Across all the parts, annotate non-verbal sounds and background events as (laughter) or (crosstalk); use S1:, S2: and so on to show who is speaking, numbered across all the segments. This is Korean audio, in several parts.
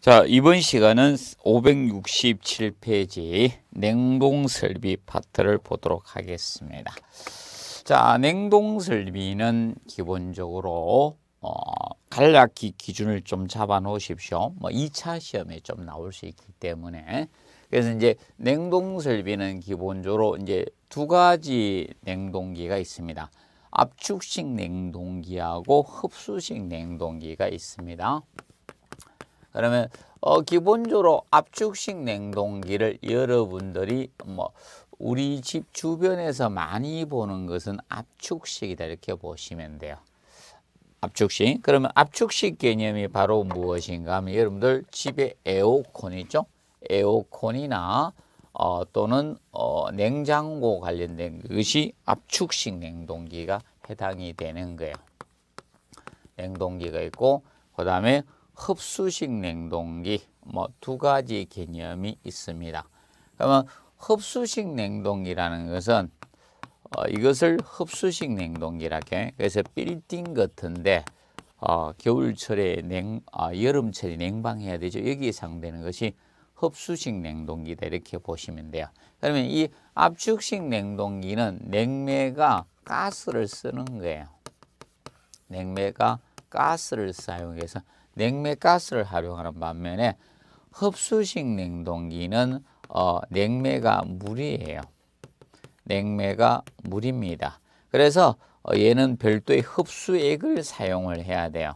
S1: 자, 이번 시간은 567페이지 냉동 설비 파트를 보도록 하겠습니다. 자, 냉동 설비는 기본적으로 어, 간략히 기준을 좀 잡아 놓으십시오. 뭐 2차 시험에 좀 나올 수 있기 때문에 그래서 이제 냉동 설비는 기본적으로 이제 두 가지 냉동기가 있습니다. 압축식 냉동기하고 흡수식 냉동기가 있습니다. 그러면 어, 기본적으로 압축식 냉동기를 여러분들이 뭐 우리 집 주변에서 많이 보는 것은 압축식이다 이렇게 보시면 돼요. 압축식. 그러면 압축식 개념이 바로 무엇인가 하면 여러분들 집에 에어컨 이죠 에어컨이나 어, 또는 어, 냉장고 관련된 것이 압축식 냉동기가 해당이 되는 거예요. 냉동기가 있고 그 다음에 흡수식 냉동기 뭐 두 가지 개념이 있습니다. 그러면 흡수식 냉동기라는 것은 어, 이것을 흡수식 냉동기라고 해요. 그래서 빌딩 같은데 어, 겨울철에 냉, 어, 여름철에 냉방해야 되죠. 여기에 해당되는 것이 흡수식 냉동기다 이렇게 보시면 돼요. 그러면 이 압축식 냉동기는 냉매가 가스를 쓰는 거예요. 냉매가 가스를 사용해서 냉매가스를 활용하는 반면에 흡수식 냉동기는 어, 냉매가 물이에요. 냉매가 물입니다. 그래서 어, 얘는 별도의 흡수액을 사용을 해야 돼요.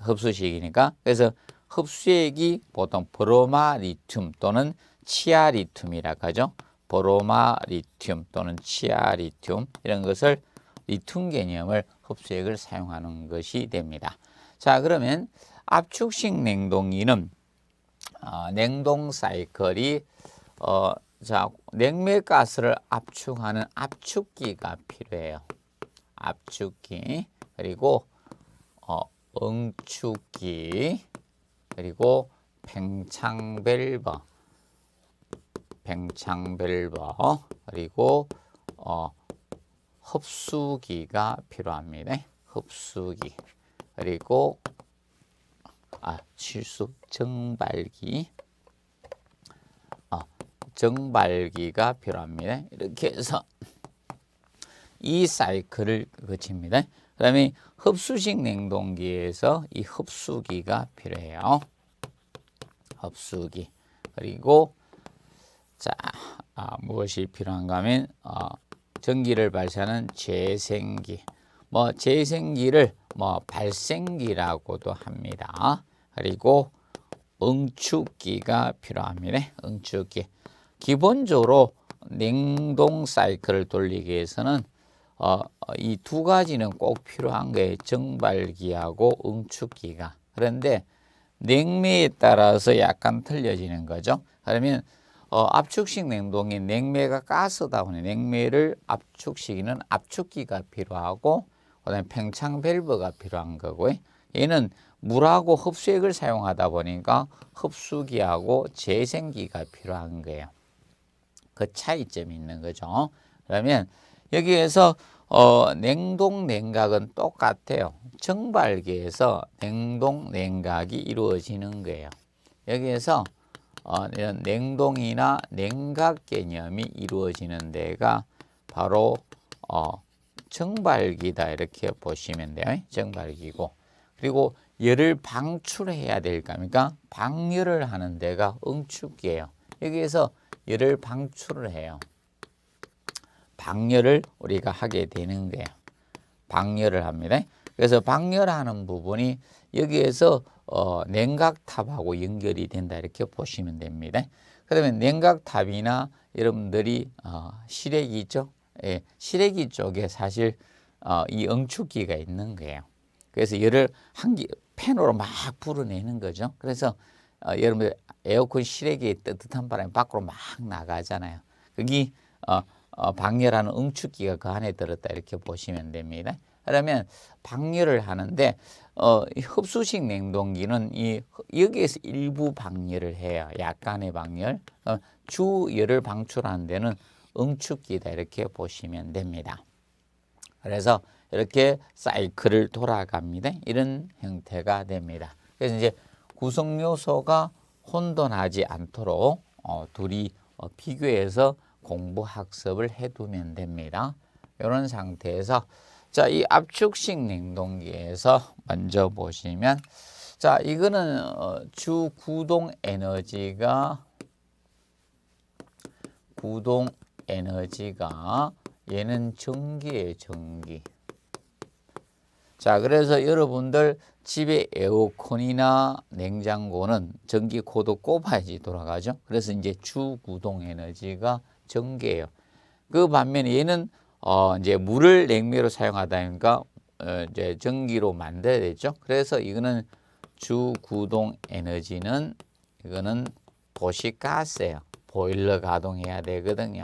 S1: 흡수식이니까. 그래서 흡수액이 보통 브로마리튬 또는 치아리튬이라고 하죠. 브로마리튬 또는 치아리튬 이런 것을 리튬 개념을 흡수액을 사용하는 것이 됩니다. 자 그러면 압축식 냉동기는 어, 냉동 사이클이 어, 자, 냉매가스를 압축하는 압축기가 필요해요. 압축기 그리고 어, 응축기 그리고 팽창밸버 팽창밸버 그리고 어, 흡수기가 필요합니다. 흡수기 그리고 아, 실수 정발기 아, 어, 정발기가 필요합니다. 이렇게 해서 이 사이클을 거칩니다. 그 다음에 흡수식 냉동기에서 이 흡수기가 필요해요. 흡수기. 그리고 자 아, 무엇이 필요한가 하면 어, 전기를 발사하는 재생기. 뭐 재생기를 뭐 발생기라고도 합니다. 그리고 응축기가 필요합니다. 응축기. 기본적으로 냉동 사이클을 돌리기 위해서는 어, 이두 가지는 꼭 필요한 게 정발기하고 응축기가. 그런데 냉매에 따라서 약간 틀려지는 거죠. 그러면 어, 압축식 냉동이 냉매가 가스다 보니 냉매를 압축시키는 압축기가 필요하고 그다음에 팽창 밸브가 필요한 거고요. 얘는 물하고 흡수액을 사용하다 보니까 흡수기하고 재생기가 필요한 거예요. 그 차이점이 있는 거죠. 그러면 여기에서 어, 냉동 냉각은 똑같아요. 정발기에서 냉동 냉각이 이루어지는 거예요. 여기에서 어, 이런 냉동이나 냉각 개념이 이루어지는 데가 바로 어, 정발기다 이렇게 보시면 돼요. 정발기고 그리고 열을 방출해야 될까 그러니까 방열을 하는 데가 응축기예요 여기에서 열을 방출을 해요. 방열을 우리가 하게 되는 거예요. 방열을 합니다. 그래서 방열하는 부분이 여기에서 어, 냉각탑하고 연결이 된다 이렇게 보시면 됩니다. 그다음에 냉각탑이나 여러분들이 어, 시래기죠. 예, 시래기 쪽에 사실 어, 이 응축기가 있는 거예요. 그래서 열을 한 기, 팬으로 막 불어내는 거죠. 그래서 어, 여러분들 에어컨 실외기에 뜨뜻한 바람이 밖으로 막 나가잖아요. 거기 어, 어, 방열하는 응축기가 그 안에 들었다 이렇게 보시면 됩니다. 그러면 방열을 하는데 어, 흡수식 냉동기는 이 여기에서 일부 방열을 해요. 약간의 방열. 어, 주 열을 방출하는 데는 응축기다 이렇게 보시면 됩니다. 그래서 이렇게 사이클을 돌아갑니다. 이런 형태가 됩니다. 그래서 이제 구성 요소가 혼돈하지 않도록 어, 둘이 어, 비교해서 공부 학습을 해두면 됩니다. 이런 상태에서 자이 압축식 냉동기에서 먼저 보시면 자 이거는 어, 주 구동 에너지가 구동 에너지가 얘는 전기의 전기 자, 그래서 여러분들 집에 에어컨이나 냉장고는 전기 코드 꼽아야지 돌아가죠. 그래서 이제 주구동 에너지가 전기예요. 그 반면에 얘는 어 이제 물을 냉매로 사용하다 보니까 어 이제 전기로 만들어야 되죠. 그래서 이거는 주구동 에너지는 이거는 도시가스예요. 보일러 가동해야 되거든요.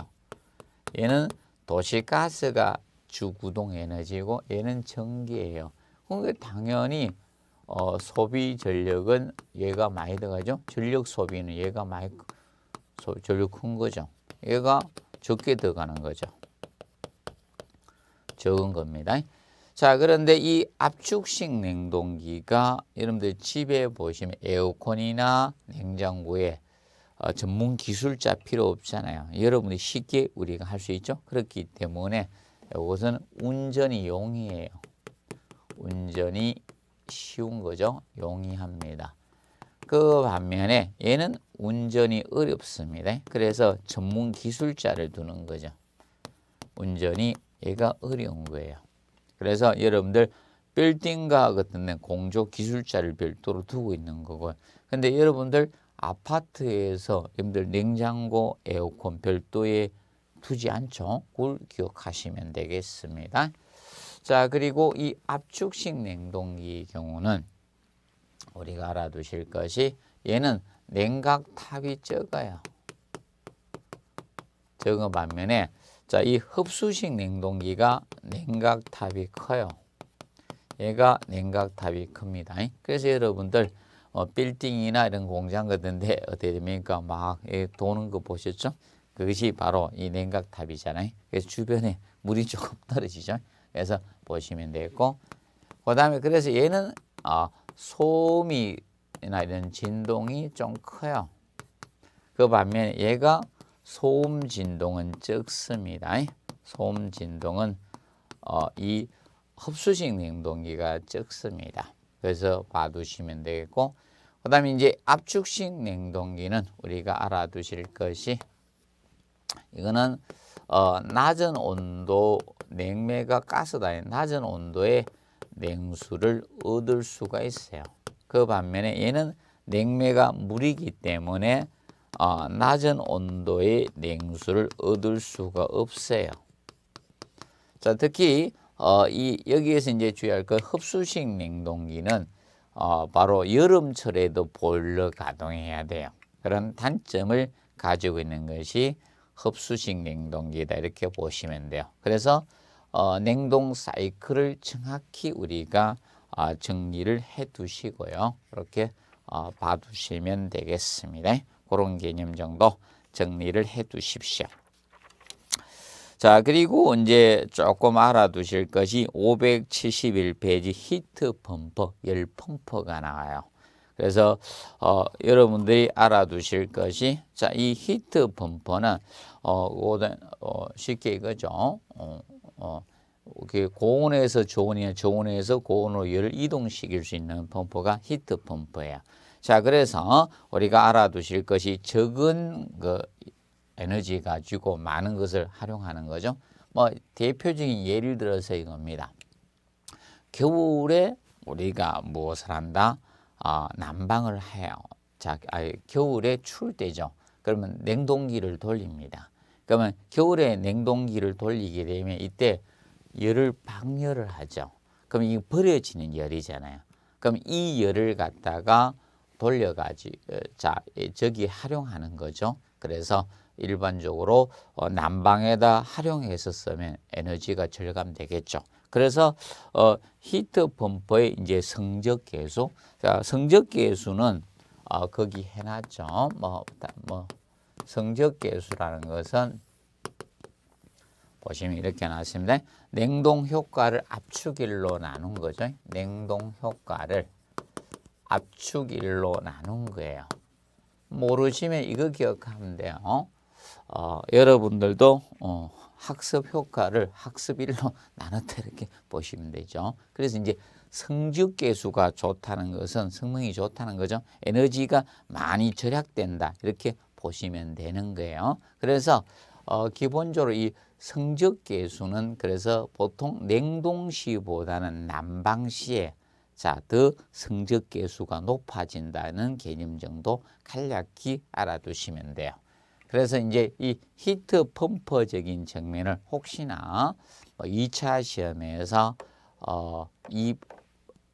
S1: 얘는 도시가스가 주구동 에너지고 얘는 전기예요. 그러니까 당연히 어, 소비 전력은 얘가 많이 들어가죠. 전력 소비는 얘가 많이 소, 전력 큰 거죠. 얘가 적게 들어가는 거죠. 적은 겁니다. 자 그런데 이 압축식 냉동기가 여러분들 집에 보시면 에어컨이나 냉장고에 어, 전문 기술자 필요 없잖아요. 여러분이 쉽게 우리가 할 수 있죠. 그렇기 때문에 이것은 운전이 용이해요 운전이 쉬운 거죠. 용이합니다. 그 반면에 얘는 운전이 어렵습니다. 그래서 전문 기술자를 두는 거죠. 운전이 얘가 어려운 거예요. 그래서 여러분들 빌딩과 같은 공조 기술자를 별도로 두고 있는 거고요. 근데 여러분들 아파트에서 여러분들 냉장고, 에어컨 별도의 두지 않죠. 그걸 기억하시면 되겠습니다. 자, 그리고 이 압축식 냉동기의 경우는 우리가 알아두실 것이 얘는 냉각탑이 적어요. 적은 반면에 자, 이 흡수식 냉동기가 냉각탑이 커요. 얘가 냉각탑이 큽니다. 그래서 여러분들 어, 빌딩이나 이런 공장 같은데 어떻게 됩니까? 막 예, 도는 거 보셨죠? 그것이 바로 이 냉각탑이잖아요. 그래서 주변에 물이 조금 (laughs) 떨어지죠. 그래서 보시면 되겠고 그 다음에 그래서 얘는 아, 소음이나 이런 진동이 좀 커요. 그 반면에 얘가 소음 진동은 적습니다. 소음 진동은 어, 이 흡수식 냉동기가 적습니다. 그래서 봐두시면 되겠고 그 다음에 이제 압축식 냉동기는 우리가 알아두실 것이 이거는 어, 낮은 온도 냉매가 가스다. 낮은 온도의 냉수를 얻을 수가 있어요. 그 반면에 얘는 냉매가 물이기 때문에 어, 낮은 온도의 냉수를 얻을 수가 없어요. 자, 특히 어, 이 여기에서 이제 주의할 건 그 흡수식 냉동기는 어, 바로 여름철에도 보일러 가동해야 돼요. 그런 단점을 가지고 있는 것이 흡수식 냉동기다 이렇게 보시면 돼요. 그래서 어, 냉동 사이클을 정확히 우리가 어, 정리를 해두시고요. 이렇게 어, 봐두시면 되겠습니다. 그런 개념 정도 정리를 해두십시오. 자 그리고 이제 조금 알아두실 것이 571페이지 히트 펌퍼 열 펌퍼가 나와요. 그래서 어, 여러분들이 알아두실 것이 자이 히트 펌퍼는 어, 오단, 어, 쉽게 이거죠. 어, 어, 고온에서 저온이나 저온에서 고온으로 열 이동시킬 수 있는 펌프가 히트 펌프예요. 자, 그래서 우리가 알아두실 것이 적은 그 에너지 가지고 많은 것을 활용하는 거죠. 뭐 대표적인 예를 들어서 이겁니다. 겨울에 우리가 무엇을 한다? 아, 난방을 해요. 자, 아, 겨울에 추울 때죠. 그러면 냉동기를 돌립니다. 그러면 겨울에 냉동기를 돌리게 되면 이때 열을 방열을 하죠. 그럼 이 버려지는 열이잖아요. 그럼 이 열을 갖다가 돌려가지 어, 자 저기 활용하는 거죠. 그래서 일반적으로 어, 난방에다 활용해서 쓰면 에너지가 절감되겠죠. 그래서 어, 히트 펌프의 이제 성적 계수, 자, 성적 계수는 어, 거기 해놨죠. 뭐, 뭐 성적계수라는 것은 보시면 이렇게 나왔습니다. 냉동 효과를 압축일로 나눈 거죠. 냉동 효과를 압축일로 나눈 거예요. 모르시면 이거 기억하면 돼요. 어? 어, 여러분들도 어, 학습 효과를 학습일로 (laughs) 나눴다 이렇게 보시면 되죠. 그래서 이제 성적계수가 좋다는 것은 성능이 좋다는 거죠. 에너지가 많이 절약된다. 이렇게 보시면 되는 거예요. 그래서 어, 기본적으로 이 성적 계수는 그래서 보통 냉동시보다는 난방시에 자, 더 성적 계수가 높아진다는 개념 정도 간략히 알아두시면 돼요. 그래서 이제 이 히트 펌퍼적인 정면을 혹시나 뭐 이차 시험에서 어, 이,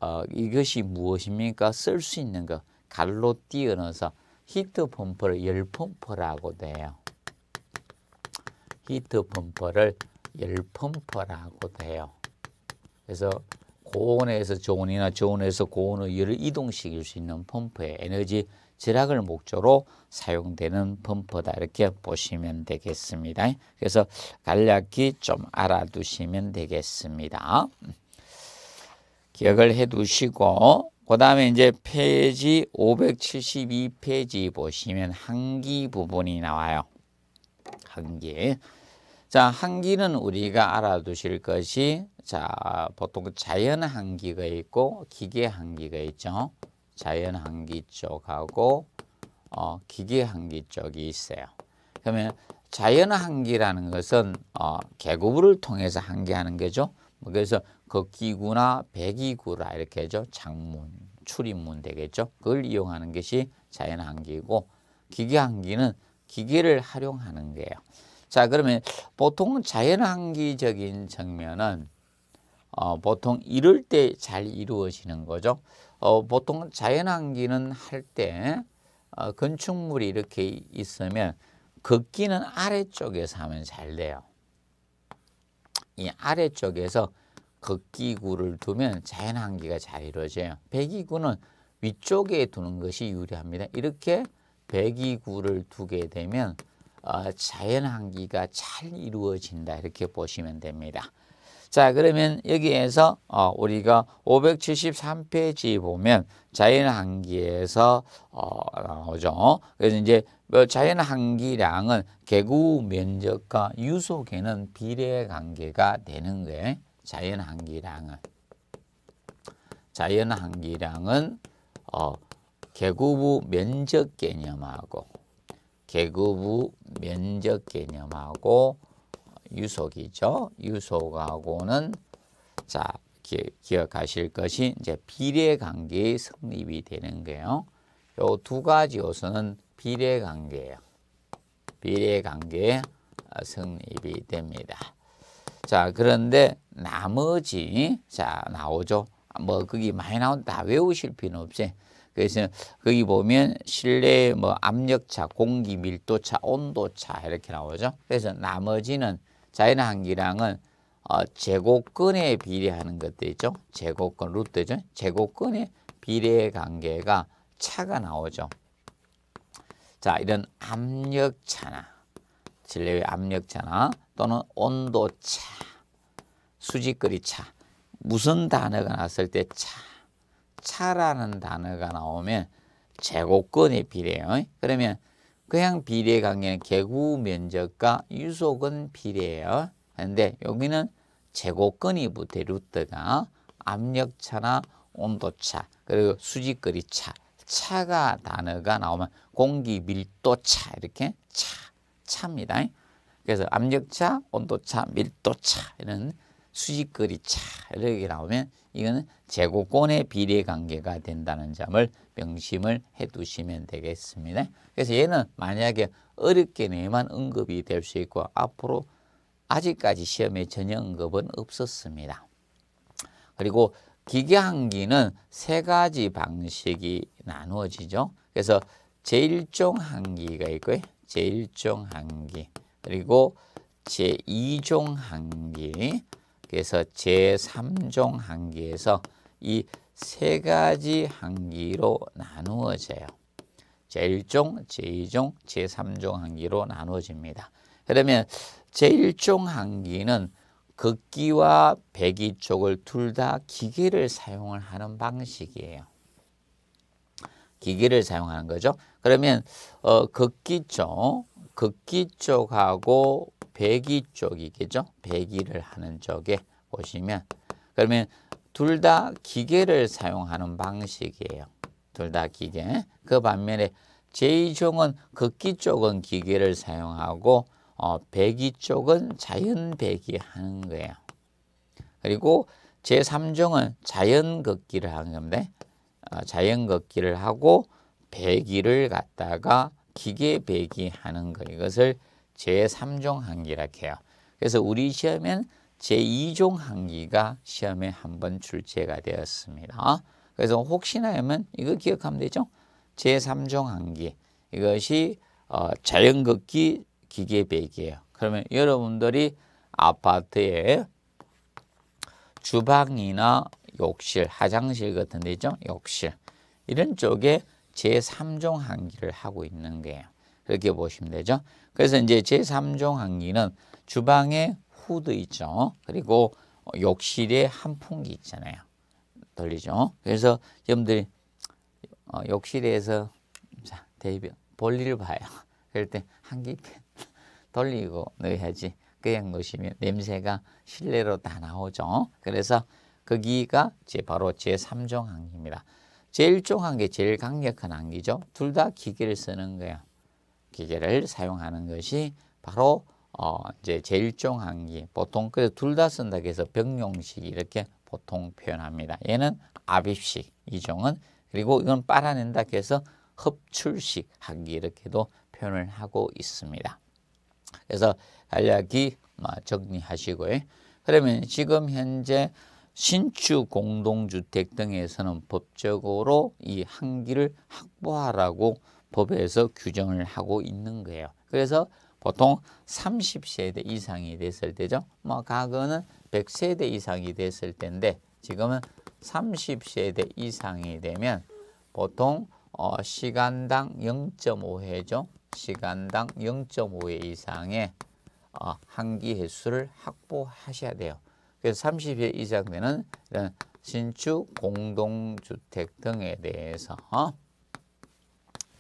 S1: 어, 이것이 무엇입니까? 쓸 수 있는 거 갈로 띄어넣어서 히트 펌프를 열 펌프라고 돼요. 히트 펌프를 열 펌프라고 돼요. 그래서 고온에서 저온이나 저온에서 고온으 열을 이동시킬 수 있는 펌프의 에너지 절약을 목적으로 사용되는 펌프다 이렇게 보시면 되겠습니다. 그래서 간략히 좀 알아두시면 되겠습니다. 기억을 해두시고 그 다음에 이제 페이지 572페이지 보시면 한기 부분이 나와요. 한기. 자, 한기는 우리가 알아두실 것이 자, 보통 자연 한기가 있고 기계 한기가 있죠. 자연 한기 쪽하고 어, 기계 한기 쪽이 있어요. 그러면 자연 한기라는 것은 어, 계구부를 통해서 한기하는 거죠. 뭐 그래서 걷기구나 배기구라 이렇게 하죠. 장문, 출입문 되겠죠. 그걸 이용하는 것이 자연환기고 기계환기는 기계를 활용하는 거예요. 자 그러면 보통 자연환기적인 정면은 어, 보통 이럴 때 잘 이루어지는 거죠. 어, 보통 자연환기는 할때 어, 건축물이 이렇게 있으면 걷기는 아래쪽에서 하면 잘 돼요. 이 아래쪽에서 걷기구를 두면 자연 환기가 잘 이루어져요. 배기구는 위쪽에 두는 것이 유리합니다. 이렇게 배기구를 두게 되면 어, 자연 환기가 잘 이루어진다 이렇게 보시면 됩니다. 자 그러면 여기에서 어, 우리가 573페이지 보면 자연한기에서 어, 나오죠. 그래서 이제 뭐 자연한기량은 개구 면적과 유속에는 비례 관계가 되는 게 자연한기량은 자연한기량은 어, 개구부 면적 개념하고 개구부 면적 개념하고 유속이죠. 유속하고는 자 기억하실 것이 이제 비례 관계의 성립이 되는 거예요. 요 두 가지 요소는 비례 관계예요. 비례 관계의 어, 성립이 됩니다. 자 그런데 나머지 자 나오죠. 뭐 거기 많이 나온 다 외우실 필요는 없지. 그래서 거기 보면 실내 뭐 압력차, 공기 밀도차, 온도차 이렇게 나오죠. 그래서 나머지는 자연의 한기량은 어, 제곱근에 비례하는 것들이죠. 제곱근 루트죠. 제곱근의 비례 관계가 차가 나오죠. 자, 이런 압력차나 질량의 압력차나 또는 온도차, 수직거리차 무슨 단어가 나왔을 때 차, 차라는 단어가 나오면 제곱근에 비례해요. 그러면 그냥 비례 강에는 개구 면적과 유속은 비례예요. 그런데 여기는 제곱근이 붙어 루트가 압력차나 온도차 그리고 수직거리 차 차가 단어가 나오면 공기 밀도차 이렇게 차 차입니다. 그래서 압력차, 온도차, 밀도차 이런 수직거리 차 이렇게 나오면 이거는 재고권의 비례 관계가 된다는 점을 명심을 해두시면 되겠습니다. 그래서 얘는 만약에 어렵게 내만 언급이 될 수 있고 앞으로 아직까지 시험에 전혀 언급은 없었습니다. 그리고 기계항기는 세 가지 방식이 나누어지죠. 그래서 제1종 항기가 있고요. 제1종 항기 그리고 제2종 항기 그래서 제3종 항기에서 이 세 가지 항기로 나누어져요. 제1종, 제2종, 제3종 항기로 나누어집니다. 그러면 제1종 항기는 극기와 배기 쪽을 둘 다 기계를 사용을 하는 방식이에요. 기계를 사용하는 거죠. 그러면 어, 극기 쪽, 극기 쪽하고 배기 쪽이겠죠. 배기를 하는 쪽에 보시면 그러면 둘 다 기계를 사용하는 방식이에요. 둘 다 기계. 그 반면에 제2종은 극기 쪽은 기계를 사용하고 어, 배기 쪽은 자연 배기하는 거예요. 그리고 제3종은 자연 극기를 하는 건데 어, 자연 극기를 하고 배기를 갖다가 기계 배기하는 거 이것을 제3종 항기라 해요. 그래서 우리 시험엔 제2종 항기가 시험에 한 번 출제가 되었습니다. 그래서 혹시나 하면 이거 기억하면 되죠. 제3종 항기 이것이 어, 자연극기 기계백이에요 그러면 여러분들이 아파트에 주방이나 욕실, 화장실 같은 데죠. 있 욕실 이런 쪽에 제3종 항기를 하고 있는 거예요. 이렇게 보시면 되죠. 그래서 이제 제3종 환기는 주방에 후드 있죠. 그리고 욕실에 한풍기 있잖아요. 돌리죠. 그래서 여러분들이 어, 욕실에서 자, 대변 볼일 봐요. (laughs) 그럴 때 한기팬 (laughs) 돌리고 넣어야지. 그냥 놓으시면 냄새가 실내로 다 나오죠. 그래서 거기가 제 바로 제3종 항기입니다. 제1종 항기 제일 강력한 항기죠. 둘 다 기계를 쓰는 거예요. 기계를 사용하는 것이 바로 어 이제 제일종항기 보통 그래서 둘 다 쓴다 그래서 병용식 이렇게 보통 표현합니다. 얘는 압입식 이종은 그리고 이건 빨아낸다 그래서 흡출식 항기 이렇게도 표현을 하고 있습니다. 그래서 간략히 어, 정리하시고요. 그러면 지금 현재 신축 공동주택 등에서는 법적으로 이 한기를 확보하라고 법에서 규정을 하고 있는 거예요. 그래서 보통 30세대 이상이 됐을 때죠. 뭐 과거는 100세대 이상이 됐을 때인데 지금은 30세대 이상이 되면 보통 어 시간당 0.5회죠. 시간당 0.5회 이상의 어 한기 횟수를 확보하셔야 돼요. 그래서 30회 이상 되는 이런 신축 공동주택 등에 대해서 어?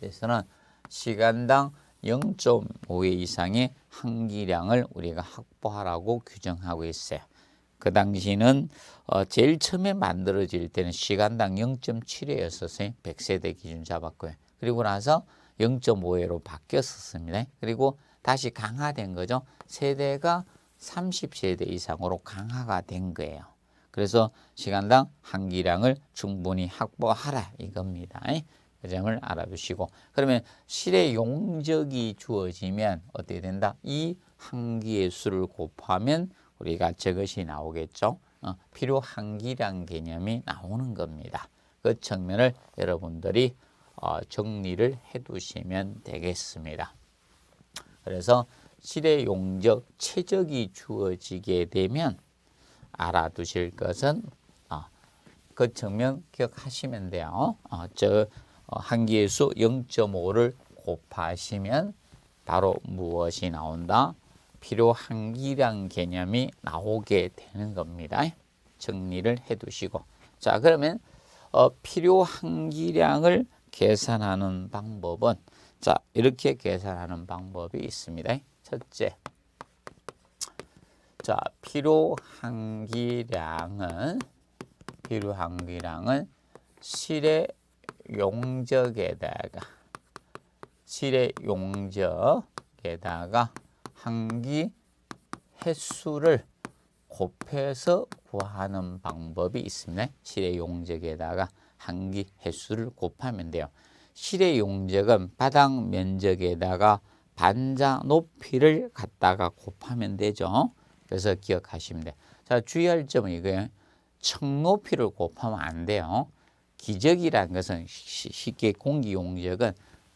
S1: 그래서는 시간당 0.5회 이상의 한기량을 우리가 확보하라고 규정하고 있어요. 그 당시는 어, 제일 처음에 만들어질 때는 시간당 0.7회였었어요. 100세대 기준 잡았고요. 그리고 나서 0.5회로 바뀌었었습니다. 그리고 다시 강화된 거죠. 세대가 30세대 이상으로 강화가 된 거예요. 그래서 시간당 한기량을 충분히 확보하라 이겁니다. 그점을 알아두시고 그러면 실의 용적이 주어지면 어떻게 된다? 이 항기의 수를 곱하면 우리가 저것이 나오겠죠. 어, 필요 항기란 개념이 나오는 겁니다. 그 측면을 여러분들이 어, 정리를 해두시면 되겠습니다. 그래서 실의 용적 최적이 주어지게 되면 알아두실 것은 어, 그 측면 기억하시면 돼요. 어, 저한 개수 0.5를 곱하시면 바로 무엇이 나온다? 필요 한기량 개념이 나오게 되는 겁니다. 정리를 해두시고 자 그러면 어, 필요 한기량을 계산하는 방법은 자 이렇게 계산하는 방법이 있습니다. 첫째 자 필요 한기량은 필요 한기량은 실의 용적에다가 실의 용적에다가 항기 횟수를 곱해서 구하는 방법이 있습니다. 실의 용적에다가 항기 횟수를 곱하면 돼요. 실의 용적은 바닥 면적에다가 반자 높이를 갖다가 곱하면 되죠. 그래서 기억하시면 돼요. 자, 주의할 점은 이거예요. 층 높이를 곱하면 안 돼요. 기적이라는 것은 쉽게 공기 용적은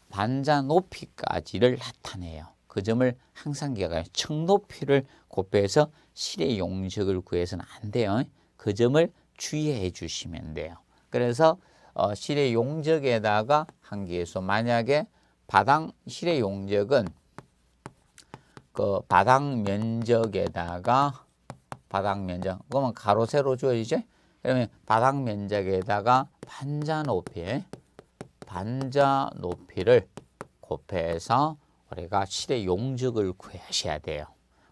S1: 반자 높이까지를 나타내요. 그 점을 항상 기억하요 층높이를 곱해서 실의 용적을 구해서는 안 돼요. 그 점을 주의해 주시면 돼요. 그래서 어, 실의 용적에다가 한 개에서 만약에 바닥 실의 용적은 그 바닥 면적에다가 바닥 면적 그러면 가로 세로 줘야지 그다음 바닥 면적에다가 반자 높이, 반자 높이를 곱해서 우리가 실의 용적을 구하셔야 돼요.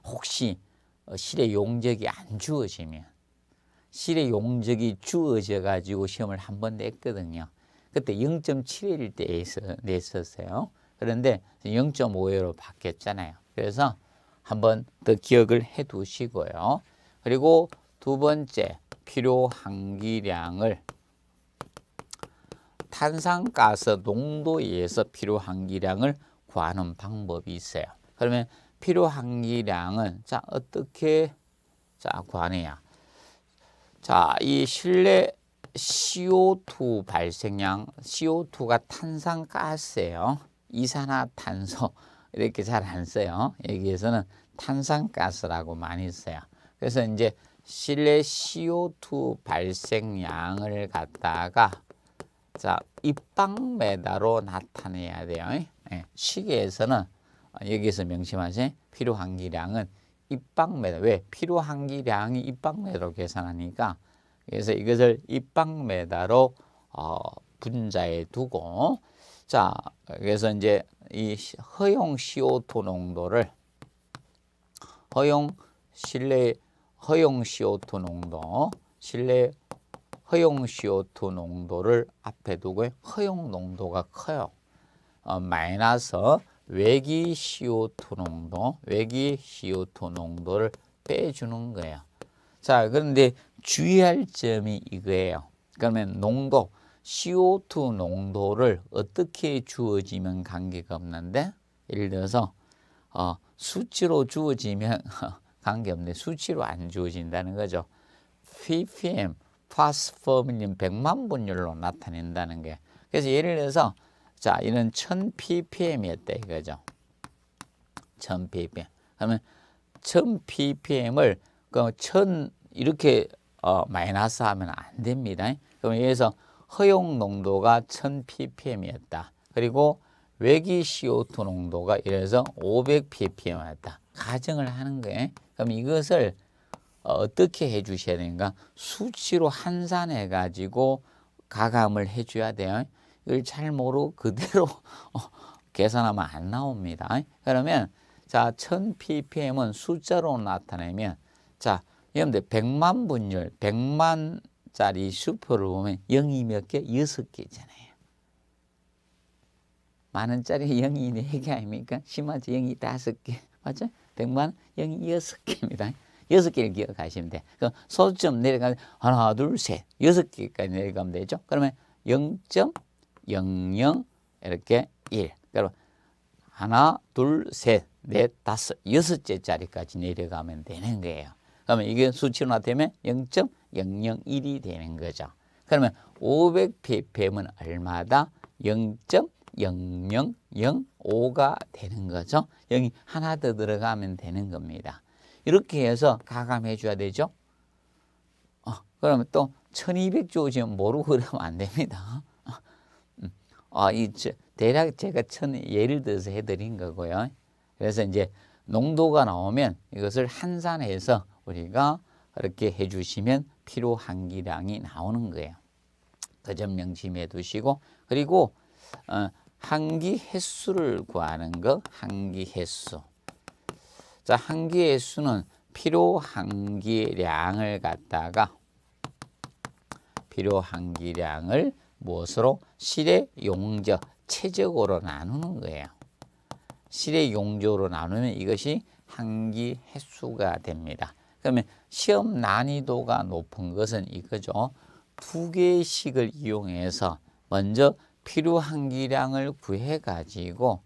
S1: 혹시 어, 실의 용적이 안 주어지면 실의 용적이 주어져 가지고 시험을 한 번 냈거든요. 그때 0.71일 때 냈었어요. 그런데 0.5회로 바뀌었잖아요. 그래서 한 번 더 기억을 해 두시고요. 그리고 두 번째 필요 한기량을 탄산가스 농도에 의해서 필요 한기량을 구하는 방법이 있어요. 그러면 필요 한기량은 자 어떻게 자 구하느냐? 자이 실내 CO2 발생량, CO2가 탄산가스예요. 이산화탄소 이렇게 잘 안 써요. 여기에서는 탄산가스라고 많이 써요. 그래서 이제 실내 CO2 발생량을 갖다가 자 입방메다로 나타내야 돼요. 예, 시계에서는 여기서 명심하세요. 필요한기량은 입방메다. 왜? 필요한기량이 입방메다로 계산하니까 그래서 이것을 입방메다로 어, 분자에 두고 자 그래서 이제 이 허용 CO2 농도를 허용 실내 허용 CO2 농도, 실내 허용 CO2 농도를 앞에 두고 허용 농도가 커요. 어, 마이너스 외기 CO2 농도, 외기 CO2 농도를 빼주는 거예요. 자, 그런데 주의할 점이 이거예요. 그러면 농도, CO2 농도를 어떻게 주어지면 관계가 없는데 예를 들어서 어, 수치로 주어지면 (laughs) 관계없는 수치로 안 주어진다는 거죠. ppm, 파스퍼밀린 백만 분율로 나타낸다는 게. 그래서 예를 들어서 자 이런 1000 ppm이었다 이거죠. 1000 ppm. 그러면 1000 ppm을 그1000 이렇게 어, 마이너스 하면 안 됩니다. 그럼 여기서 허용 농도가 1000 ppm이었다. 그리고 외기 CO2 농도가 이래서 5 0 0 p p m 이다 가정을 하는 거예요. 그럼 이것을 어떻게 해 주셔야 되는가? 수치로 환산해 가지고 가감을 해 줘야 돼요. 이걸 잘 모르고 그대로 (laughs) 어, 계산하면 안 나옵니다. 그러면 자, 1000ppm은 숫자로 나타내면 자, 여러분들 100만 분열, 100만짜리 슈퍼를 보면 0이 몇 개? 6개잖아요. 만 원짜리 (laughs) 영이 4개 아닙니까? 10만 원 영이 5개. 맞죠? 100만 원 영이 6개입니다. 여섯 개를 기억하시면 돼. 그 소수점 내려가면 하나, 둘, 셋, 여섯 개까지 내려가면 되죠. 그러면 0.00 이렇게 1. 그러면 하나, 둘, 셋, 넷, 다섯, 여섯째 자리까지 내려가면 되는 거예요. 그러면 이게 수치로 되면 0.001이 되는 거죠. 그러면 500ppm은 얼마다? 0 0 0, 0, 5가 되는 거죠. 0이 하나 더 들어가면 되는 겁니다. 이렇게 해서 가감해 줘야 되죠. 어, 그러면 또 1200조 지금 모르고 그러면 안 됩니다. 어, 이 대략 제가 천, 예를 들어서 해드린 거고요. 그래서 이제 농도가 나오면 이것을 한산해서 우리가 그렇게 해주시면 필요 한기량이 나오는 거예요. 그 점 명심해 두시고 그리고 어, 항기 횟수를 구하는 거 항기 횟수. 자, 항기 횟수는 필요 항기량을 갖다가 필요 항기량을 무엇으로 실의 용적 최적으로 나누는 거예요. 실의 용적으로 나누면 이것이 항기 횟수가 됩니다. 그러면 시험 난이도가 높은 것은 이거죠. 두 개의 식을 이용해서 먼저 필요한 기량을 구해 가지고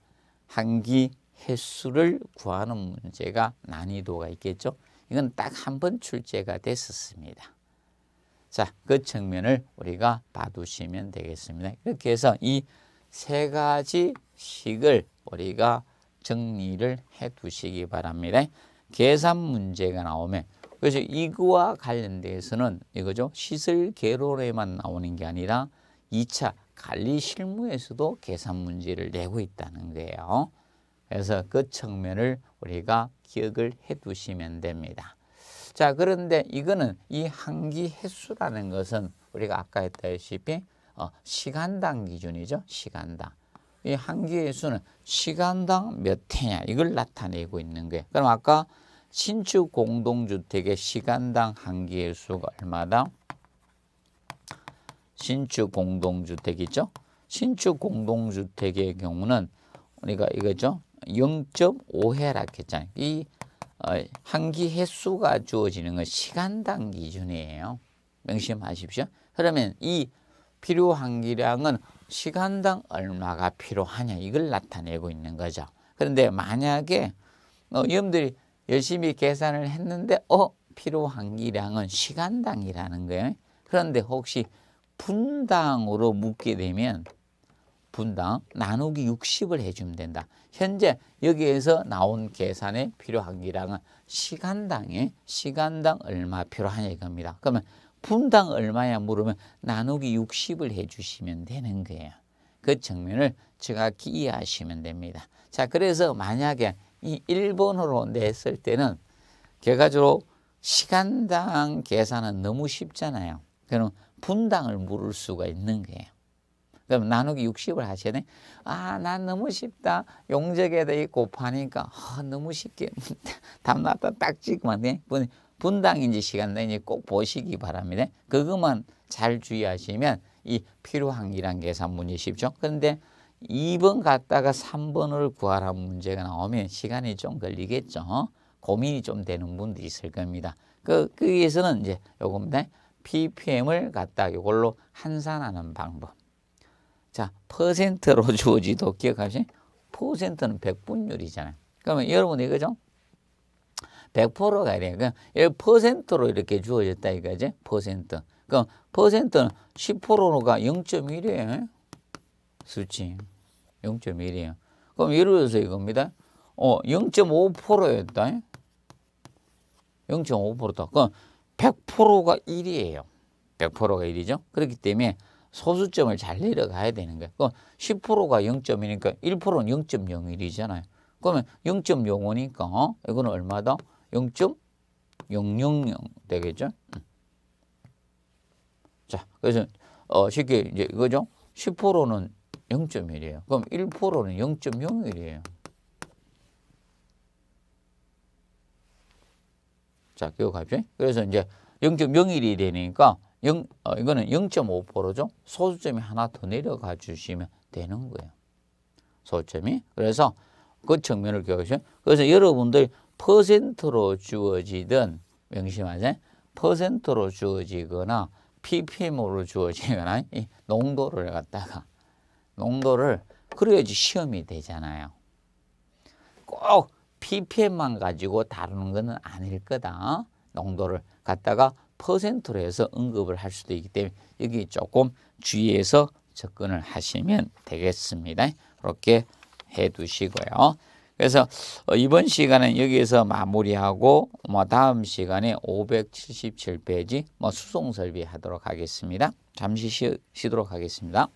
S1: 한기 횟수를 구하는 문제가 난이도가 있겠죠. 이건 딱 한 번 출제가 됐었습니다. 자, 그 측면을 우리가 봐두시면 되겠습니다. 이렇게 해서 이 세 가지 식을 우리가 정리를 해 두시기 바랍니다. 계산 문제가 나오면 그래서 이거와 관련돼서는 이거죠. 시설 개론에만 나오는 게 아니라 2차 관리 실무에서도 계산 문제를 내고 있다는 거예요. 그래서 그 측면을 우리가 기억을 해두시면 됩니다. 자 그런데 이거는 이 한기 횟수라는 것은 우리가 아까 했다시피 어, 시간당 기준이죠. 시간당. 이 한기 횟수는 시간당 몇 회냐 이걸 나타내고 있는 거예요. 그럼 아까 신축 공동주택의 시간당 한기 횟수가 얼마다? 신축 공동주택이죠. 신축 공동주택의 경우는 우리가 이거죠. 0.5회라 했잖아요. 이 한기 어, 횟수가 주어지는 건 시간당 기준이에요. 명심하십시오. 그러면 이 필요 한기량은 시간당 얼마가 필요하냐 이걸 나타내고 있는 거죠. 그런데 만약에 여러분들이 어, 열심히 계산을 했는데 어 필요 한기량은 시간당이라는 거예요. 그런데 혹시 분당으로 묶게 되면 분당 나누기 60을 해주면 된다. 현재 여기에서 나온 계산에 필요한 기량은 시간당에 시간당 얼마 필요하냐 이겁니다. 그러면 분당 얼마야 물으면 나누기 60을 해주시면 되는 거예요. 그 정면을 정확히 이해하시면 됩니다. 자, 그래서 만약에 이 1번으로 냈을 때는 결과적으로 시간당 계산은 너무 쉽잖아요. 그럼 분당을 물을 수가 있는 거예요. 그럼 그러니까 나누기 60을 하시네. 아, 난 너무 쉽다. 용적에 돼 있고 니까 아, 너무 쉽게 (laughs) 답났다 딱 찍으면 돼. 분당인지 시간 내니 꼭 보시기 바랍니다. 그것만 잘 주의하시면 이 필요항이란 계산 문제 쉽죠. 그런데 2번 갔다가 3번을 구하라는 문제가 나오면 시간이 좀 걸리겠죠. 고민이 좀 되는 분도 있을 겁니다. 그, 거기에서는 이제 요겁니다. ppm을 갖다 이걸로 환산하는 방법. 자, 퍼센트로 (laughs) 주어지도 기억하시? 퍼센트는 백분율이잖아요. 그러면 여러분 이거죠? 100%로 가야 돼. 그러 퍼센트로 이렇게 주어졌다 이거지. 퍼센트. 그럼 퍼센트는 10%로가 0.1이에요. 수치. 0.1이에요. 그럼 예를 들어서 이겁니다. 어, 0.5%였다. 0.5%다. 그럼 100%가 1이에요. 100%가 1이죠. 그렇기 때문에 소수점을 잘 내려가야 되는 거예요. 10%가 0.1이니까 1%는 0.01이잖아요. 그러면 0.05니까 어? 이거는 얼마다? 0.000 되겠죠? 자, 그래서 어, 쉽게 이제 이거죠. 10%는 0.1이에요. 그럼 1%는 0.01이에요. 자, 기억하십시오. 그래서 이제 0.01이 되니까 0, 어, 이거는 0.5%죠. 소수점이 하나 더 내려가 주시면 되는 거예요. 소수점이. 그래서 그 측면을 기억하시오. 그래서 여러분들 퍼센트로 주어지든 명심하세요. 퍼센트로 주어지거나 ppm으로 주어지거나 이 농도를 갖다가 농도를 그래야지 시험이 되잖아요. 꼭 ppm만 가지고 다루는 것은 아닐 거다. 농도를 갖다가 퍼센트로 해서 언급을 할 수도 있기 때문에 여기 조금 주의해서 접근을 하시면 되겠습니다. 그렇게 해 두시고요. 그래서 어, 이번 시간은 여기에서 마무리하고 뭐 다음 시간에 577페이지 뭐 수송 설비하도록 하겠습니다. 잠시 쉬, 쉬도록 하겠습니다.